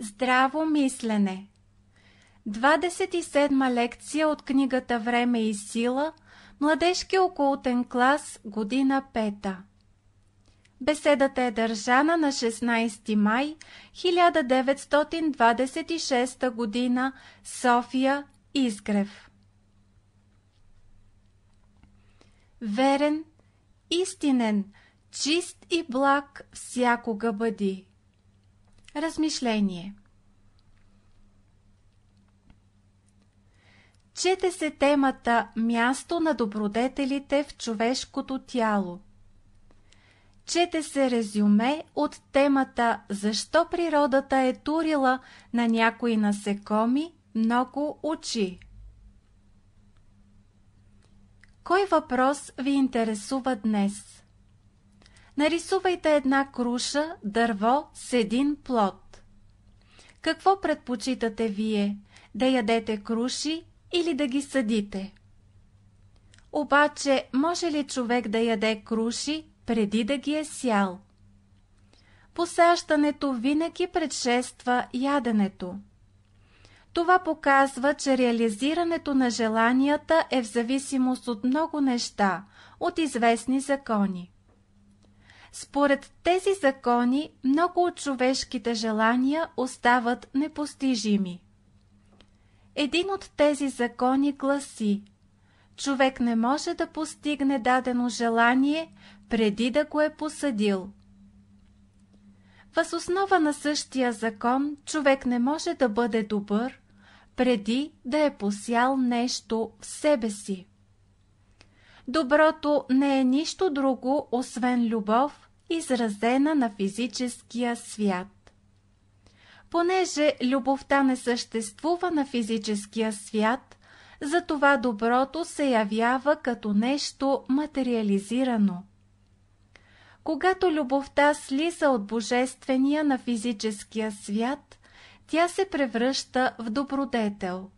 Здраво мислене 27 лекция от книгата Време и сила Младежки окултен клас, година пета Беседата е държана на 16 май 1926 година София Изгрев Верен, истинен, чист и благ всякога бъди. Размишление Чете се темата Място на добродетелите в човешкото тяло. Чете се резюме от темата Защо природата е турила на някои насекоми много очи. Кой въпрос ви интересува днес? Нарисувайте една круша, дърво с един плод. Какво предпочитате вие? Да ядете круши или да ги съдите? Обаче, може ли човек да яде круши преди да ги е сял? Посаждането винаги предшества яденето. Това показва, че реализирането на желанията е в зависимост от много неща, от известни закони. Според тези закони много от човешките желания остават непостижими. Един от тези закони гласи Човек не може да постигне дадено желание, преди да го е посъдил. Въз основа на същия закон човек не може да бъде добър, преди да е посял нещо в себе си. Доброто не е нищо друго, освен любов, изразена на физическия свят. Понеже любовта не съществува на физическия свят, затова доброто се явява като нещо материализирано. Когато любовта слиза от божествения на физическия свят, тя се превръща в добродетел.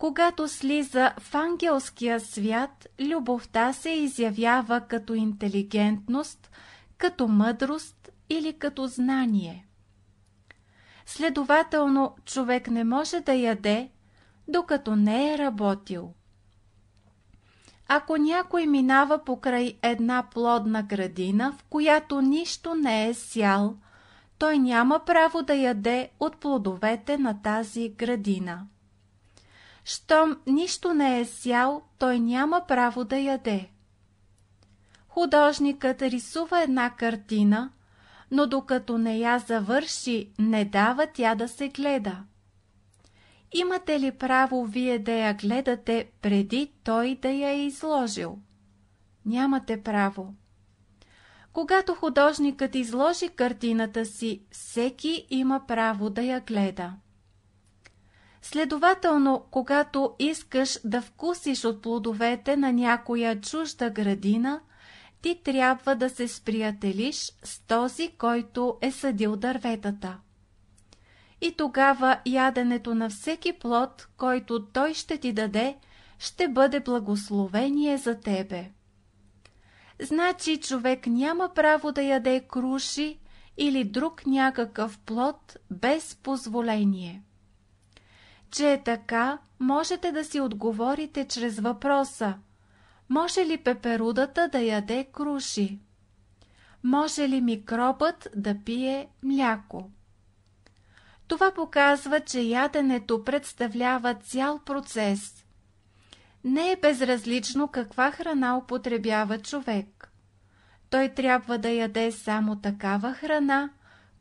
Когато слиза в ангелския свят, любовта се изявява като интелигентност, като мъдрост или като знание. Следователно, човек не може да яде, докато не е работил. Ако някой минава покрай една плодна градина, в която нищо не е сял, той няма право да яде от плодовете на тази градина щом нищо не е сял, той няма право да яде. Художникът рисува една картина, но докато не я завърши, не дава тя да се гледа. Имате ли право вие да я гледате преди той да я е изложил? Нямате право. Когато художникът изложи картината си, всеки има право да я гледа. Следователно, когато искаш да вкусиш от плодовете на някоя чужда градина, ти трябва да се сприятелиш с този, който е съдил дърветата. И тогава яденето на всеки плод, който той ще ти даде, ще бъде благословение за тебе. Значи човек няма право да яде круши или друг някакъв плод без позволение че е така можете да си отговорите чрез въпроса Може ли пеперудата да яде круши? Може ли микробът да пие мляко? Това показва, че яденето представлява цял процес. Не е безразлично каква храна употребява човек. Той трябва да яде само такава храна,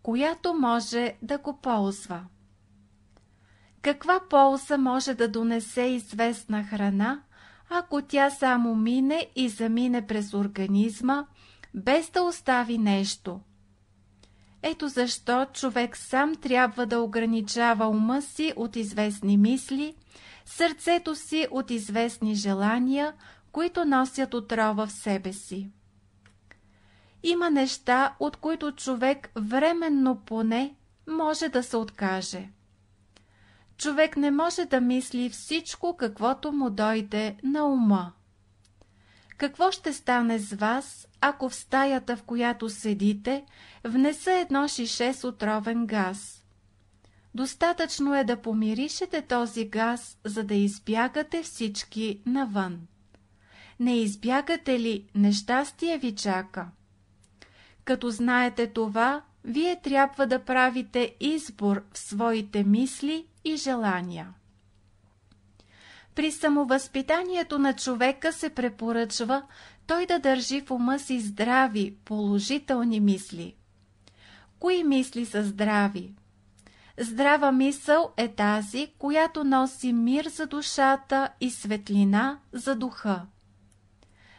която може да го ползва. Каква полза може да донесе известна храна, ако тя само мине и замине през организма, без да остави нещо? Ето защо човек сам трябва да ограничава ума си от известни мисли, сърцето си от известни желания, които носят отрова в себе си. Има неща, от които човек временно поне може да се откаже човек не може да мисли всичко, каквото му дойде на ума. Какво ще стане с вас, ако в стаята, в която седите, внеса едно шише с отровен газ? Достатъчно е да помиришете този газ, за да избягате всички навън. Не избягате ли, нещастие ви чака? Като знаете това, вие трябва да правите избор в своите мисли и желания. При самовъзпитанието на човека се препоръчва той да държи в ума си здрави, положителни мисли. Кои мисли са здрави? Здрава мисъл е тази, която носи мир за душата и светлина за духа.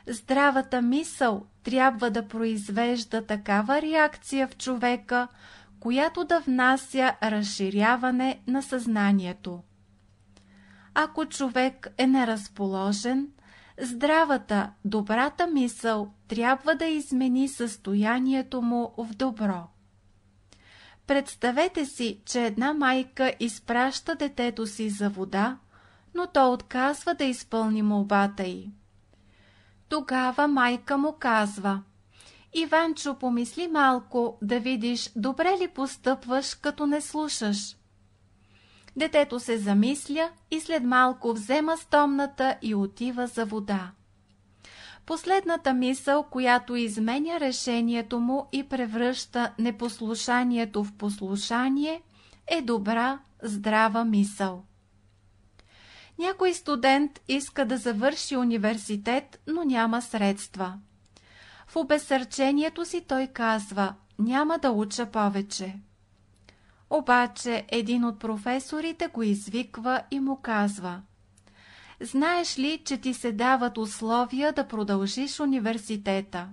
Здравата мисъл трябва да произвежда такава реакция в човека, която да внася разширяване на съзнанието. Ако човек е неразположен, здравата, добрата мисъл трябва да измени състоянието му в добро. Представете си, че една майка изпраща детето си за вода, но то отказва да изпълни молбата й. Тогава майка му казва – Иванчо помисли малко да видиш добре ли постъпваш, като не слушаш. Детето се замисля и след малко взема стомната и отива за вода. Последната мисъл, която изменя решението му и превръща непослушанието в послушание, е добра, здрава мисъл. Някой студент иска да завърши университет, но няма средства. В обесърчението си той казва «Няма да уча повече». Обаче един от професорите го извиква и му казва «Знаеш ли, че ти се дават условия да продължиш университета?»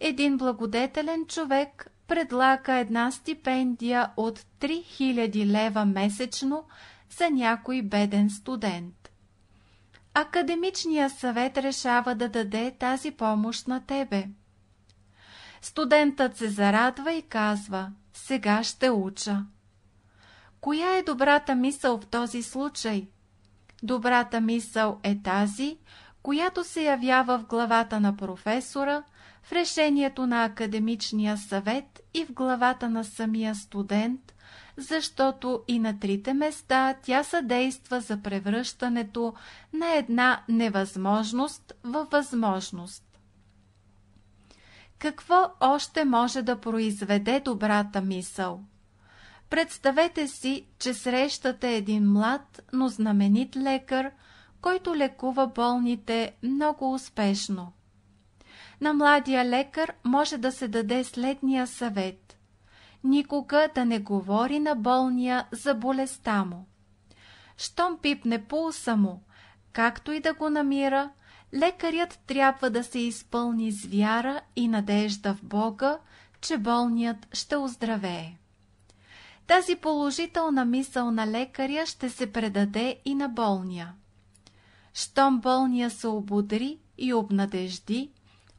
Един благодетелен човек предлага една стипендия от 3000 лева месечно за някой беден студент академичния съвет решава да даде тази помощ на тебе. Студентът се зарадва и казва «Сега ще уча». Коя е добрата мисъл в този случай? Добрата мисъл е тази, която се явява в главата на професора, в решението на академичния съвет и в главата на самия студент – защото и на трите места тя съдейства за превръщането на една невъзможност във възможност. Какво още може да произведе добрата мисъл? Представете си, че срещате един млад, но знаменит лекар, който лекува болните много успешно. На младия лекар може да се даде следния съвет никога да не говори на болния за болестта му. Щом пипне пулса му, както и да го намира, лекарят трябва да се изпълни с вяра и надежда в Бога, че болният ще оздравее. Тази положителна мисъл на лекаря ще се предаде и на болния. Щом болния се ободри и обнадежди,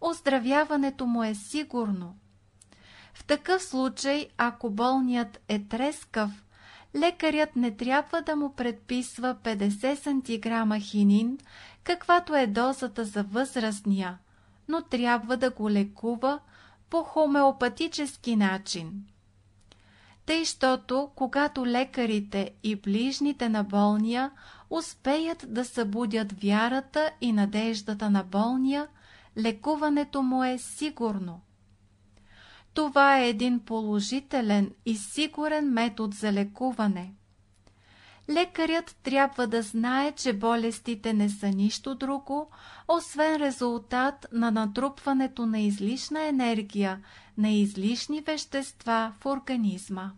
оздравяването му е сигурно – в такъв случай, ако болният е трескав, лекарят не трябва да му предписва 50 сантиграма хинин, каквато е дозата за възрастния, но трябва да го лекува по хомеопатически начин. Тъй, щото, когато лекарите и ближните на болния успеят да събудят вярата и надеждата на болния, лекуването му е сигурно. Това е един положителен и сигурен метод за лекуване. Лекарят трябва да знае, че болестите не са нищо друго, освен резултат на натрупването на излишна енергия, на излишни вещества в организма.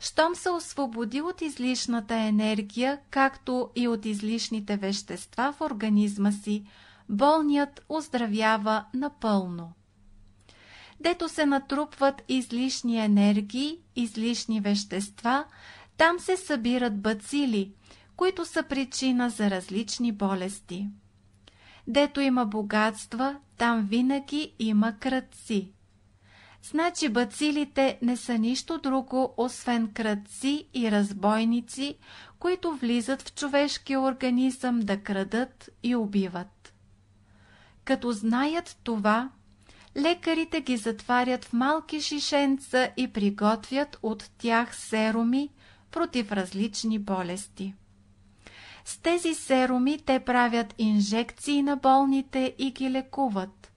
Щом се освободи от излишната енергия, както и от излишните вещества в организма си, болният оздравява напълно дето се натрупват излишни енергии, излишни вещества, там се събират бацили, които са причина за различни болести. Дето има богатства, там винаги има кръци. Значи бацилите не са нищо друго, освен кръци и разбойници, които влизат в човешкия организъм да крадат и убиват. Като знаят това, лекарите ги затварят в малки шишенца и приготвят от тях серуми против различни болести. С тези серуми те правят инжекции на болните и ги лекуват.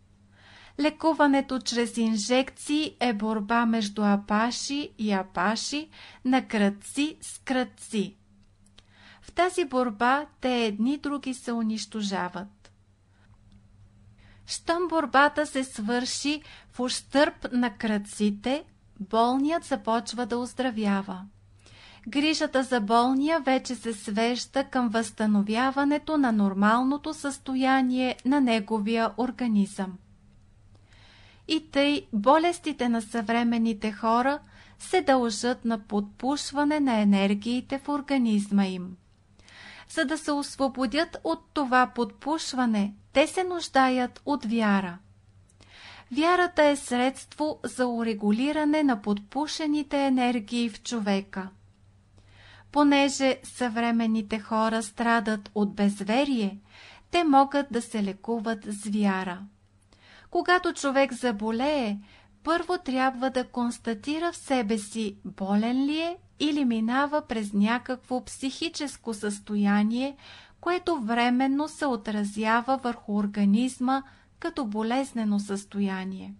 Лекуването чрез инжекции е борба между апаши и апаши на кръци с кръци. В тази борба те едни други се унищожават. Щом борбата се свърши в ущърп на кръците, болният започва да оздравява. Грижата за болния вече се свежда към възстановяването на нормалното състояние на неговия организъм. И тъй болестите на съвременните хора се дължат на подпушване на енергиите в организма им за да се освободят от това подпушване, те се нуждаят от вяра. Вярата е средство за урегулиране на подпушените енергии в човека. Понеже съвременните хора страдат от безверие, те могат да се лекуват с вяра. Когато човек заболее, първо трябва да констатира в себе си болен ли е или минава през някакво психическо състояние, което временно се отразява върху организма като болезнено състояние.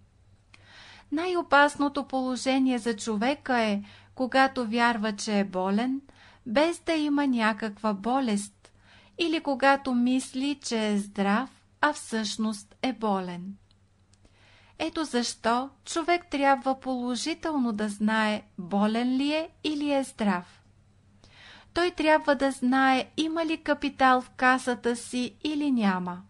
Най-опасното положение за човека е, когато вярва, че е болен, без да има някаква болест, или когато мисли, че е здрав, а всъщност е болен. Ето защо човек трябва положително да знае болен ли е или е здрав. Той трябва да знае има ли капитал в касата си или няма.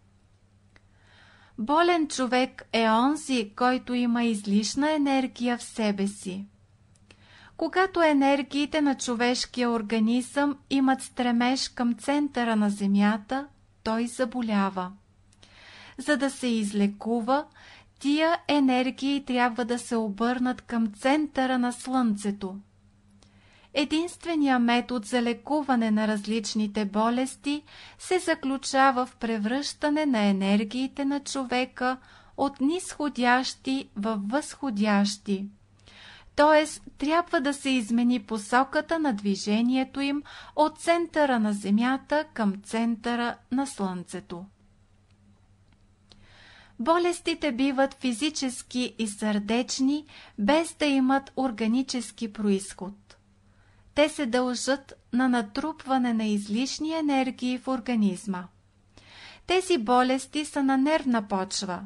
Болен човек е онзи, който има излишна енергия в себе си. Когато енергиите на човешкия организъм имат стремеж към центъра на Земята, той заболява. За да се излекува, тия енергии трябва да се обърнат към центъра на Слънцето. Единствения метод за лекуване на различните болести се заключава в превръщане на енергиите на човека от нисходящи във възходящи. Т.е. трябва да се измени посоката на движението им от центъра на Земята към центъра на Слънцето. Болестите биват физически и сърдечни, без да имат органически происход. Те се дължат на натрупване на излишни енергии в организма. Тези болести са на нервна почва.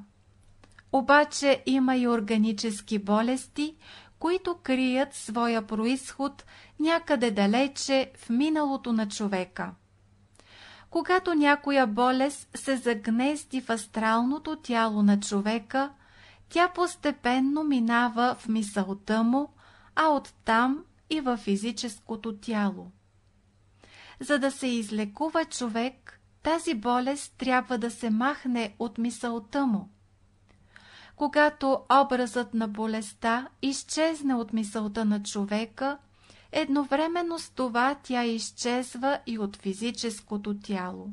Обаче има и органически болести, които крият своя происход някъде далече в миналото на човека. Когато някоя болест се загнезди в астралното тяло на човека, тя постепенно минава в мисълта му, а оттам и в физическото тяло. За да се излекува човек, тази болест трябва да се махне от мисълта му. Когато образът на болестта изчезне от мисълта на човека – едновременно с това тя изчезва и от физическото тяло.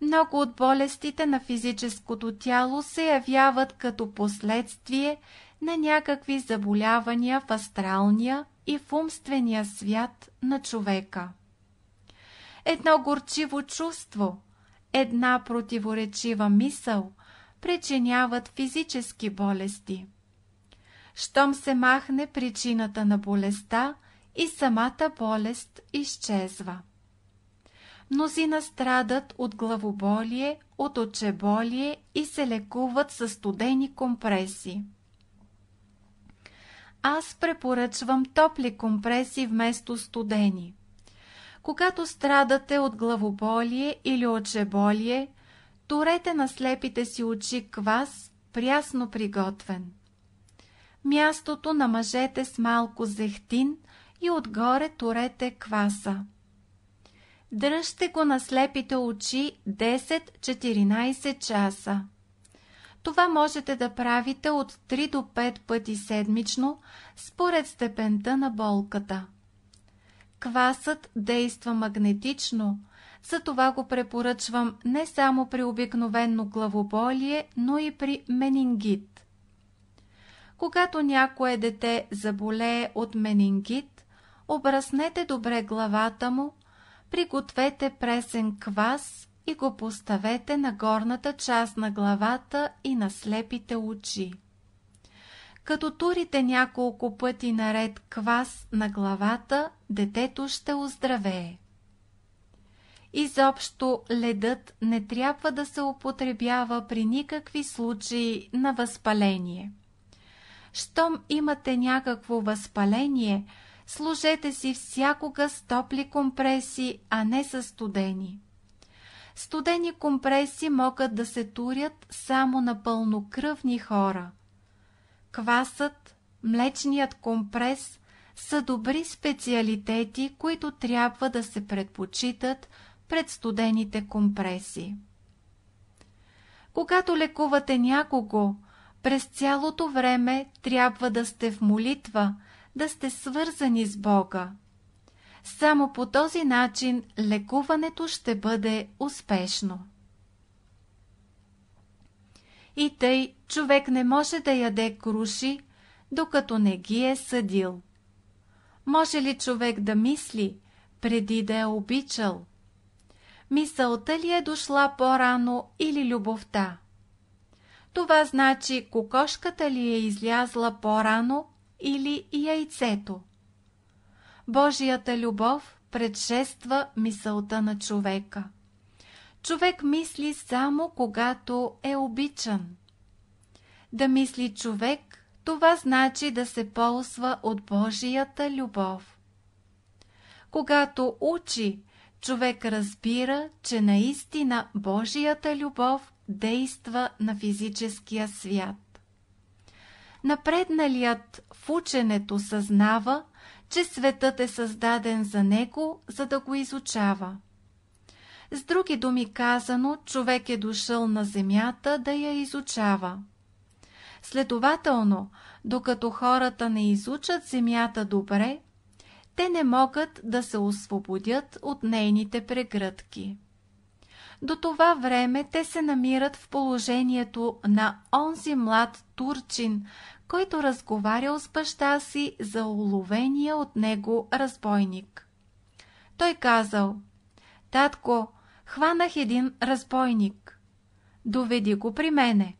Много от болестите на физическото тяло се явяват като последствие на някакви заболявания в астралния и в умствения свят на човека. Едно горчиво чувство, една противоречива мисъл причиняват физически болести – щом се махне причината на болестта и самата болест изчезва. Мнозина страдат от главоболие, от очеболие и се лекуват със студени компреси. Аз препоръчвам топли компреси вместо студени. Когато страдате от главоболие или очеболие, турете на слепите си очи квас, прясно приготвен мястото намажете с малко зехтин и отгоре турете кваса. Дръжте го на слепите очи 10-14 часа. Това можете да правите от 3 до 5 пъти седмично, според степента на болката. Квасът действа магнетично, затова го препоръчвам не само при обикновенно главоболие, но и при менингит. Когато някое дете заболее от менингит, обраснете добре главата му, пригответе пресен квас и го поставете на горната част на главата и на слепите очи. Като турите няколко пъти наред квас на главата, детето ще оздравее. Изобщо ледът не трябва да се употребява при никакви случаи на възпаление щом имате някакво възпаление, служете си всякога с топли компреси, а не с студени. Студени компреси могат да се турят само на пълнокръвни хора. Квасът, млечният компрес са добри специалитети, които трябва да се предпочитат пред студените компреси. Когато лекувате някого, през цялото време трябва да сте в молитва, да сте свързани с Бога. Само по този начин лекуването ще бъде успешно. И тъй човек не може да яде круши, докато не ги е съдил. Може ли човек да мисли, преди да е обичал? Мисълта ли е дошла по-рано или любовта? Това значи кокошката ли е излязла по-рано или яйцето. Божията любов предшества мисълта на човека. Човек мисли само когато е обичан. Да мисли човек, това значи да се ползва от Божията любов. Когато учи, човек разбира, че наистина Божията любов действа на физическия свят. Напредналият в ученето съзнава, че светът е създаден за него, за да го изучава. С други думи казано, човек е дошъл на земята да я изучава. Следователно, докато хората не изучат земята добре, те не могат да се освободят от нейните прегръдки. До това време те се намират в положението на онзи млад турчин, който разговарял с баща си за уловения от него разбойник. Той казал, «Татко, хванах един разбойник. Доведи го при мене».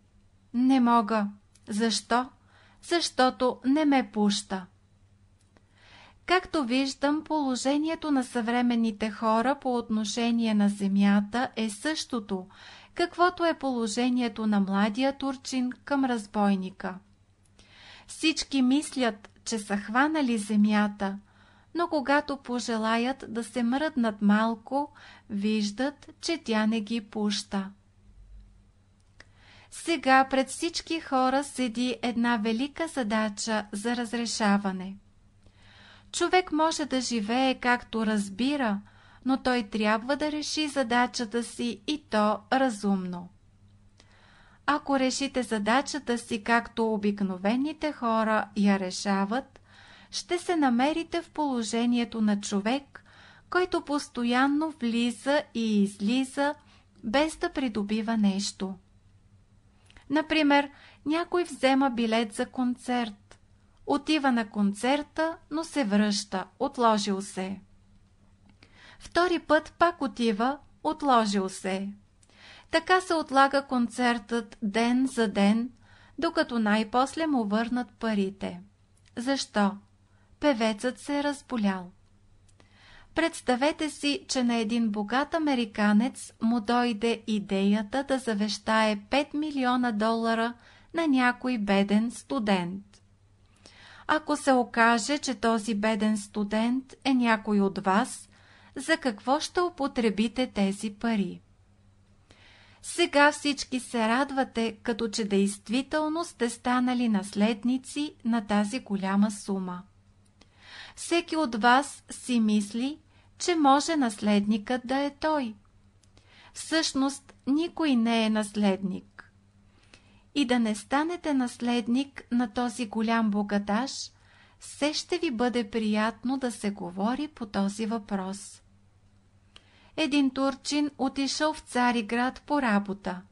«Не мога». «Защо?» «Защото не ме пуща». Както виждам, положението на съвременните хора по отношение на земята е същото, каквото е положението на младия турчин към разбойника. Всички мислят, че са хванали земята, но когато пожелаят да се мръднат малко, виждат, че тя не ги пуща. Сега пред всички хора седи една велика задача за разрешаване – Човек може да живее както разбира, но той трябва да реши задачата си и то разумно. Ако решите задачата си както обикновените хора я решават, ще се намерите в положението на човек, който постоянно влиза и излиза, без да придобива нещо. Например, някой взема билет за концерт, Отива на концерта, но се връща. Отложил се. Втори път пак отива. Отложил се. Така се отлага концертът ден за ден, докато най-после му върнат парите. Защо? Певецът се е разболял. Представете си, че на един богат американец му дойде идеята да завещае 5 милиона долара на някой беден студент ако се окаже, че този беден студент е някой от вас, за какво ще употребите тези пари? Сега всички се радвате, като че действително сте станали наследници на тази голяма сума. Всеки от вас си мисли, че може наследникът да е той. Всъщност никой не е наследник и да не станете наследник на този голям богаташ, все ще ви бъде приятно да се говори по този въпрос. Един турчин отишъл в Цариград по работа.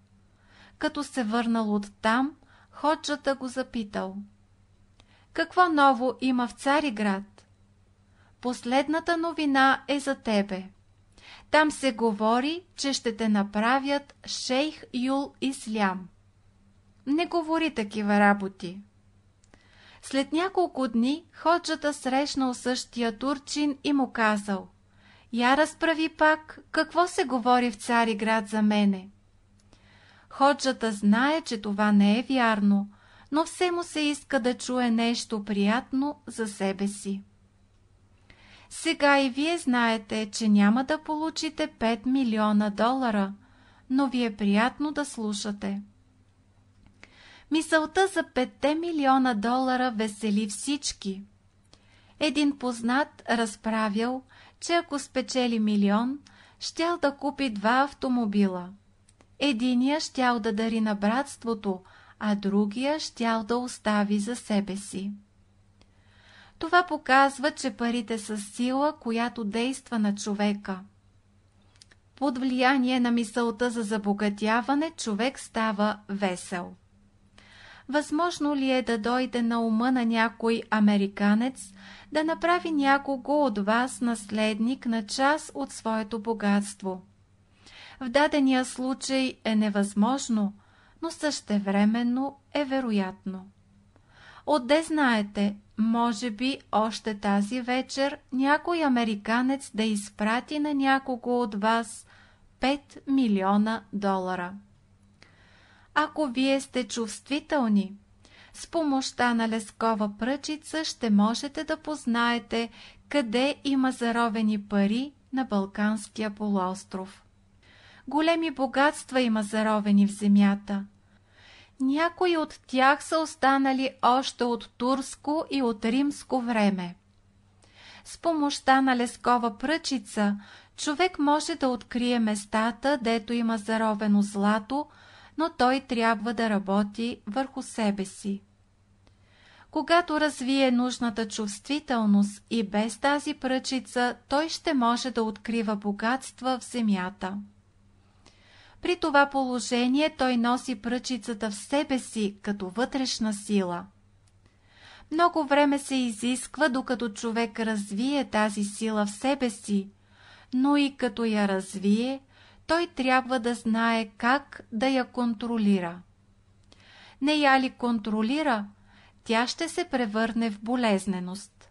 Като се върнал оттам, ходжата го запитал. Какво ново има в Цариград? Последната новина е за тебе. Там се говори, че ще те направят шейх Юл Ислям не говори такива работи. След няколко дни ходжата срещнал същия турчин и му казал «Я разправи пак какво се говори в цари град за мене». Ходжата знае, че това не е вярно, но все му се иска да чуе нещо приятно за себе си. Сега и вие знаете, че няма да получите 5 милиона долара, но ви е приятно да слушате. Мисълта за 5 милиона долара весели всички. Един познат разправил, че ако спечели милион, щял да купи два автомобила. Единия щял да дари на братството, а другия щял да остави за себе си. Това показва, че парите са сила, която действа на човека. Под влияние на мисълта за забогатяване човек става весел възможно ли е да дойде на ума на някой американец да направи някого от вас наследник на час от своето богатство? В дадения случай е невъзможно, но същевременно е вероятно. Отде знаете, може би още тази вечер някой американец да изпрати на някого от вас 5 милиона долара ако вие сте чувствителни. С помощта на лескова пръчица ще можете да познаете къде има заровени пари на Балканския полуостров. Големи богатства има заровени в земята. Някои от тях са останали още от турско и от римско време. С помощта на лескова пръчица човек може да открие местата, дето има заровено злато – но той трябва да работи върху себе си. Когато развие нужната чувствителност и без тази пръчица, той ще може да открива богатства в земята. При това положение той носи пръчицата в себе си като вътрешна сила. Много време се изисква, докато човек развие тази сила в себе си, но и като я развие, той трябва да знае как да я контролира. Не я ли контролира, тя ще се превърне в болезненост.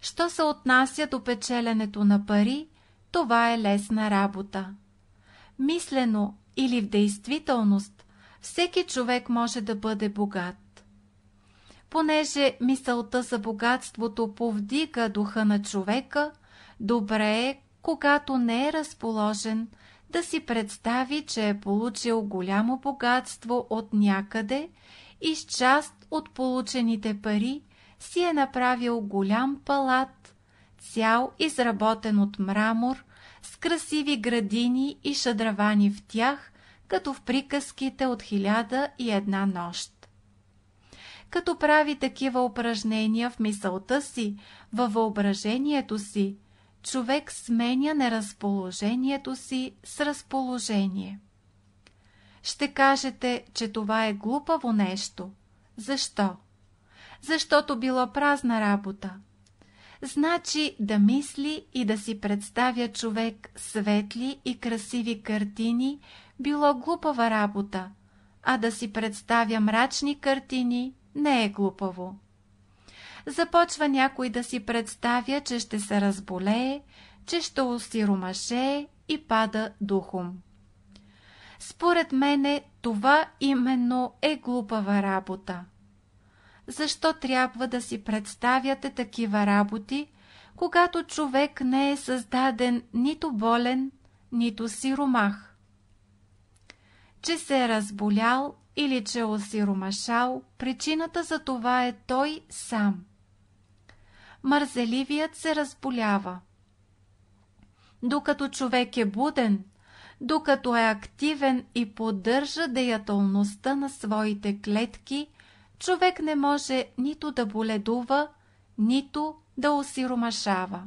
Що се отнася до печеленето на пари, това е лесна работа. Мислено или в действителност, всеки човек може да бъде богат. Понеже мисълта за богатството повдига духа на човека, добре е когато не е разположен, да си представи, че е получил голямо богатство от някъде и с част от получените пари си е направил голям палат, цял изработен от мрамор, с красиви градини и шадравани в тях, като в приказките от хиляда и една нощ. Като прави такива упражнения в мисълта си, във въображението си, човек сменя неразположението си с разположение. Ще кажете, че това е глупаво нещо. Защо? Защото било празна работа. Значи да мисли и да си представя човек светли и красиви картини било глупава работа, а да си представя мрачни картини не е глупаво започва някой да си представя, че ще се разболее, че ще осиромаше и пада духом. Според мене това именно е глупава работа. Защо трябва да си представяте такива работи, когато човек не е създаден нито болен, нито сиромах? Че се е разболял или че е осиромашал, причината за това е той сам – мързеливият се разболява. Докато човек е буден, докато е активен и поддържа деятелността на своите клетки, човек не може нито да боледува, нито да осиромашава.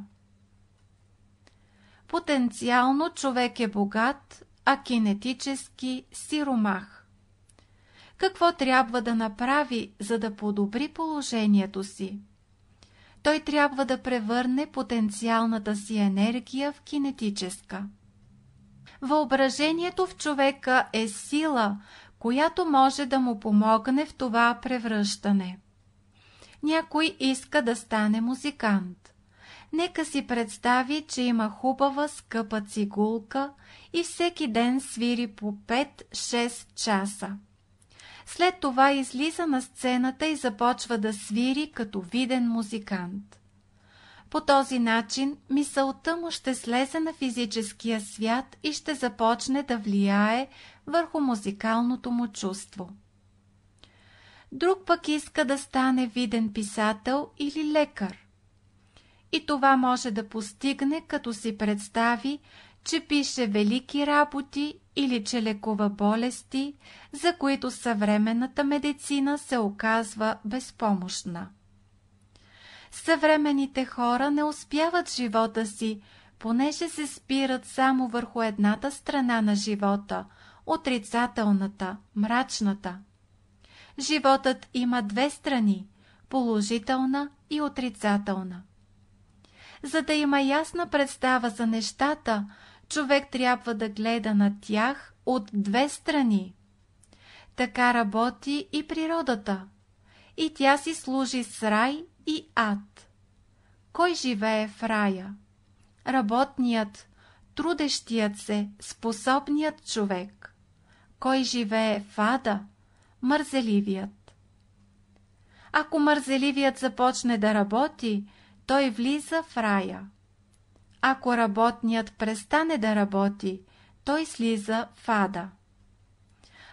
Потенциално човек е богат, а кинетически сиромах. Какво трябва да направи, за да подобри положението си? той трябва да превърне потенциалната си енергия в кинетическа. Въображението в човека е сила, която може да му помогне в това превръщане. Някой иска да стане музикант. Нека си представи, че има хубава, скъпа цигулка и всеки ден свири по 5-6 часа. След това излиза на сцената и започва да свири като виден музикант. По този начин мисълта му ще слезе на физическия свят и ще започне да влияе върху музикалното му чувство. Друг пък иска да стане виден писател или лекар. И това може да постигне, като си представи, че пише велики работи или че лекува болести, за които съвременната медицина се оказва безпомощна. Съвременните хора не успяват живота си, понеже се спират само върху едната страна на живота – отрицателната, мрачната. Животът има две страни – положителна и отрицателна. За да има ясна представа за нещата – човек трябва да гледа на тях от две страни. Така работи и природата. И тя си служи с рай и ад. Кой живее в рая? Работният, трудещият се, способният човек. Кой живее в ада? Мързеливият. Ако мързеливият започне да работи, той влиза в рая. Ако работният престане да работи, той слиза в ада.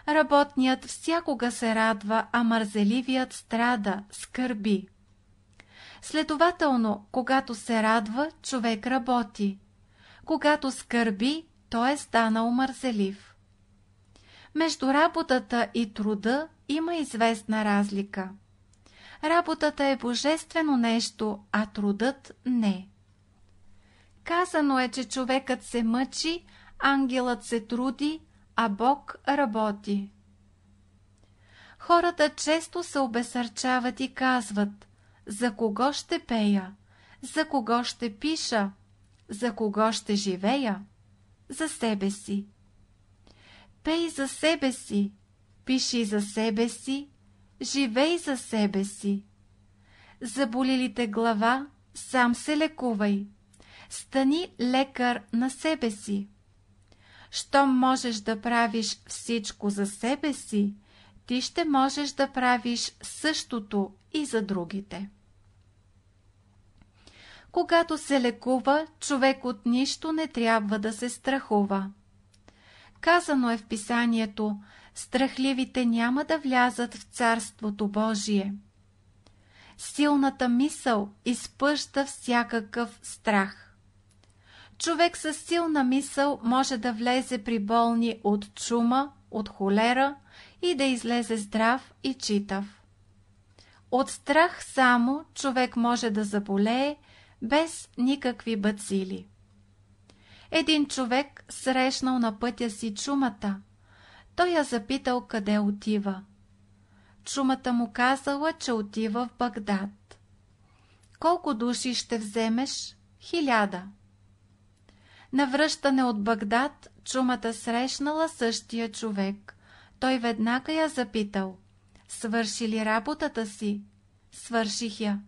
Работният всякога се радва, а мързеливият страда, скърби. Следователно, когато се радва, човек работи. Когато скърби, той е станал мързелив. Между работата и труда има известна разлика. Работата е божествено нещо, а трудът не. Казано е, че човекът се мъчи, ангелът се труди, а Бог работи. Хората често се обесърчават и казват «За кого ще пея? За кого ще пиша? За кого ще живея? За себе си». Пей за себе си, пиши за себе си, живей за себе си. Заболилите глава, сам се лекувай. Стани лекар на себе си. Щом можеш да правиш всичко за себе си, ти ще можеш да правиш същото и за другите. Когато се лекува, човек от нищо не трябва да се страхува. Казано е в писанието, страхливите няма да влязат в Царството Божие. Силната мисъл изпъща всякакъв страх човек с силна мисъл може да влезе при болни от чума, от холера и да излезе здрав и читав. От страх само човек може да заболее без никакви бацили. Един човек срещнал на пътя си чумата. Той я запитал къде отива. Чумата му казала, че отива в Багдад. Колко души ще вземеш? Хиляда. На връщане от Багдад чумата срещнала същия човек. Той веднага я запитал. Свърши ли работата си? Свърших я.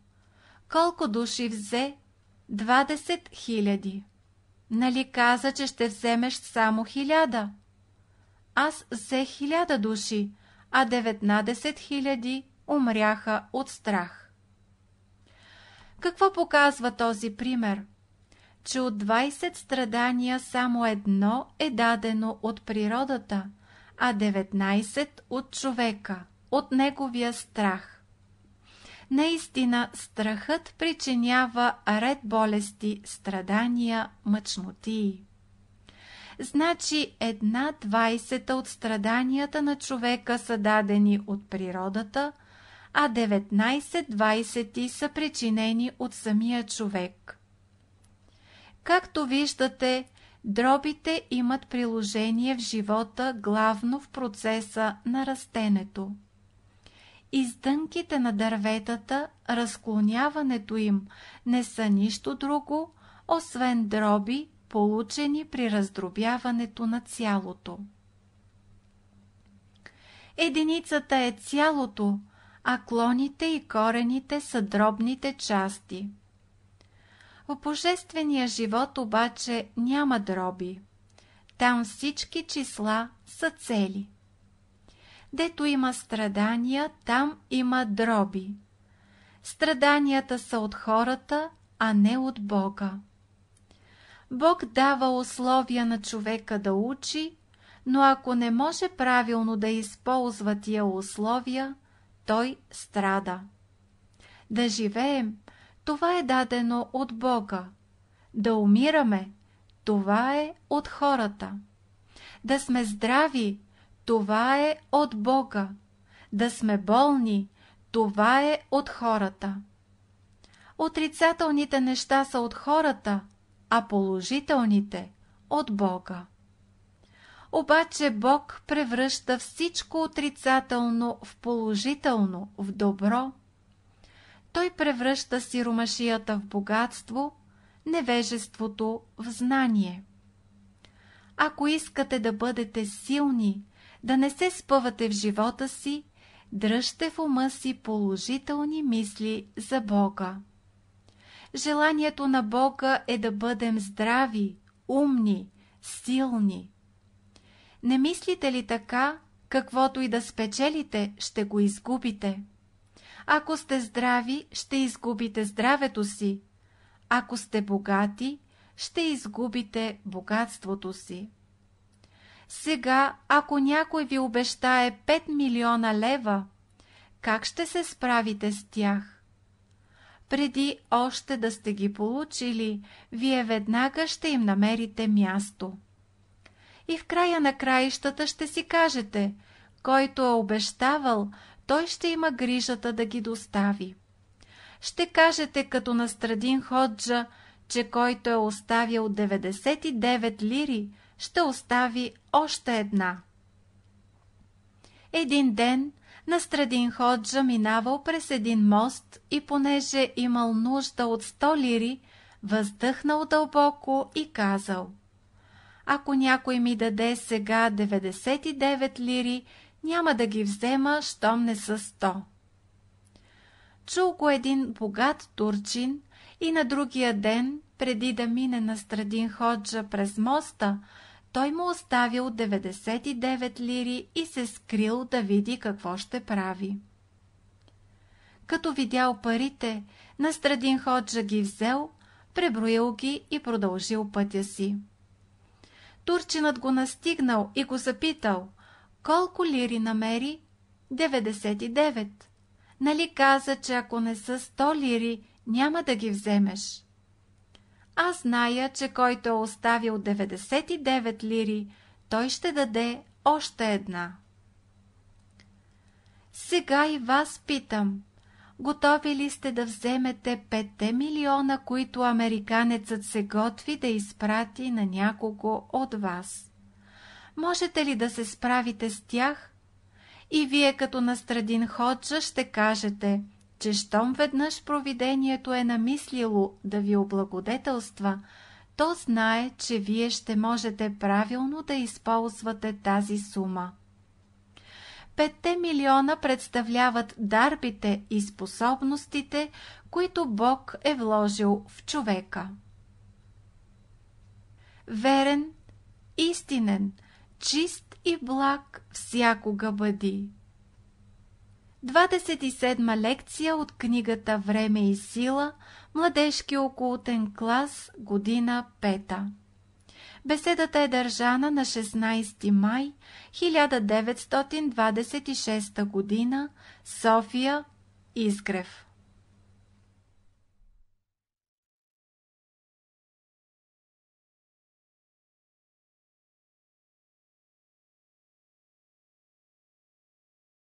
Колко души взе? 20 хиляди. Нали каза, че ще вземеш само хиляда? Аз взе хиляда души, а 19 хиляди умряха от страх. Какво показва този пример? че от 20 страдания само едно е дадено от природата, а 19 от човека, от неговия страх. Наистина, страхът причинява ред болести, страдания, мъчноти. Значи една 20 от страданията на човека са дадени от природата, а 19-20 са причинени от самия човек – Както виждате, дробите имат приложение в живота главно в процеса на растенето. Издънките на дърветата, разклоняването им не са нищо друго, освен дроби, получени при раздробяването на цялото. Единицата е цялото, а клоните и корените са дробните части. В божествения живот обаче няма дроби. Там всички числа са цели. Дето има страдания, там има дроби. Страданията са от хората, а не от Бога. Бог дава условия на човека да учи, но ако не може правилно да използва тия условия, той страда. Да живеем това е дадено от Бога. Да умираме, това е от хората. Да сме здрави, това е от Бога. Да сме болни, това е от хората. Отрицателните неща са от хората, а положителните – от Бога. Обаче Бог превръща всичко отрицателно в положително, в добро – той превръща сиромашията в богатство, невежеството в знание. Ако искате да бъдете силни, да не се спъвате в живота си, дръжте в ума си положителни мисли за Бога. Желанието на Бога е да бъдем здрави, умни, силни. Не мислите ли така, каквото и да спечелите, ще го изгубите. Ако сте здрави, ще изгубите здравето си. Ако сте богати, ще изгубите богатството си. Сега, ако някой ви обещае 5 милиона лева, как ще се справите с тях? Преди още да сте ги получили, вие веднага ще им намерите място. И в края на краищата ще си кажете, който е обещавал, той ще има грижата да ги достави. Ще кажете като на Страдин Ходжа, че който е оставил 99 лири, ще остави още една. Един ден Настрадин Ходжа минавал през един мост и понеже имал нужда от 100 лири, въздъхнал дълбоко и казал Ако някой ми даде сега 99 лири, няма да ги взема, щом не са сто. Чул го един богат турчин и на другия ден, преди да мине на Страдин Ходжа през моста, той му оставил 99 лири и се скрил да види какво ще прави. Като видял парите, Настрадин Ходжа ги взел, преброил ги и продължил пътя си. Турчинът го настигнал и го запитал колко лири намери? 99. Нали каза, че ако не са 100 лири, няма да ги вземеш? Аз зная, че който е оставил 99 лири, той ще даде още една. Сега и вас питам. Готови ли сте да вземете 5 милиона, които американецът се готви да изпрати на някого от вас? можете ли да се справите с тях? И вие като настрадин ходжа ще кажете, че щом веднъж провидението е намислило да ви облагодетелства, то знае, че вие ще можете правилно да използвате тази сума. Петте милиона представляват дарбите и способностите, които Бог е вложил в човека. Верен, истинен, чист и благ всякога бъди. 27 лекция от книгата Време и сила, младежки окултен клас, година пета. Беседата е държана на 16 май 1926 година София, Изгрев.